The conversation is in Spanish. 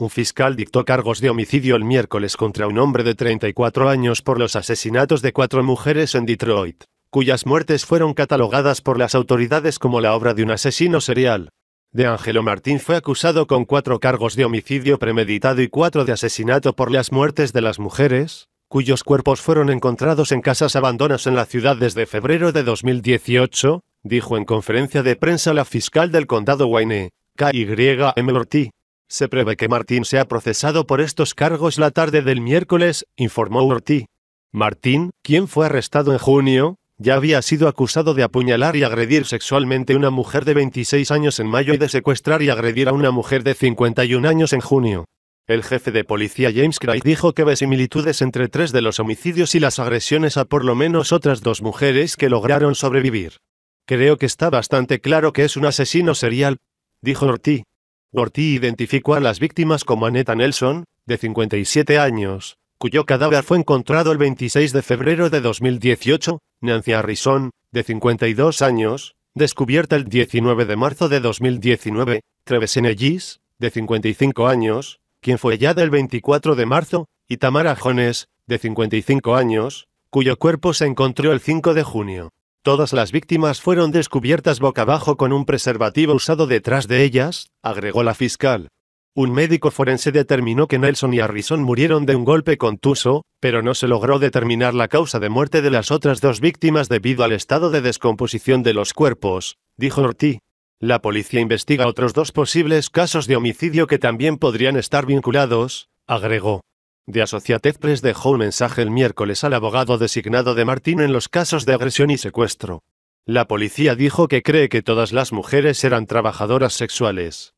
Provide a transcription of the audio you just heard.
Un fiscal dictó cargos de homicidio el miércoles contra un hombre de 34 años por los asesinatos de cuatro mujeres en Detroit, cuyas muertes fueron catalogadas por las autoridades como la obra de un asesino serial. De Angelo Martín fue acusado con cuatro cargos de homicidio premeditado y cuatro de asesinato por las muertes de las mujeres, cuyos cuerpos fueron encontrados en casas abandonadas en la ciudad desde febrero de 2018, dijo en conferencia de prensa la fiscal del condado Wayne, M. Ortiz. Se prevé que Martín sea procesado por estos cargos la tarde del miércoles, informó Ortiz. Martín, quien fue arrestado en junio, ya había sido acusado de apuñalar y agredir sexualmente a una mujer de 26 años en mayo y de secuestrar y agredir a una mujer de 51 años en junio. El jefe de policía James Craig dijo que ve similitudes entre tres de los homicidios y las agresiones a por lo menos otras dos mujeres que lograron sobrevivir. Creo que está bastante claro que es un asesino serial, dijo Ortiz. Ortiz identificó a las víctimas como Aneta Nelson, de 57 años, cuyo cadáver fue encontrado el 26 de febrero de 2018, Nancy Harrison, de 52 años, descubierta el 19 de marzo de 2019, Treves de 55 años, quien fue hallada el 24 de marzo, y Tamara Jones, de 55 años, cuyo cuerpo se encontró el 5 de junio. Todas las víctimas fueron descubiertas boca abajo con un preservativo usado detrás de ellas, agregó la fiscal. Un médico forense determinó que Nelson y Harrison murieron de un golpe contuso, pero no se logró determinar la causa de muerte de las otras dos víctimas debido al estado de descomposición de los cuerpos, dijo Ortiz. La policía investiga otros dos posibles casos de homicidio que también podrían estar vinculados, agregó. De Associated Press dejó un mensaje el miércoles al abogado designado de Martín en los casos de agresión y secuestro. La policía dijo que cree que todas las mujeres eran trabajadoras sexuales.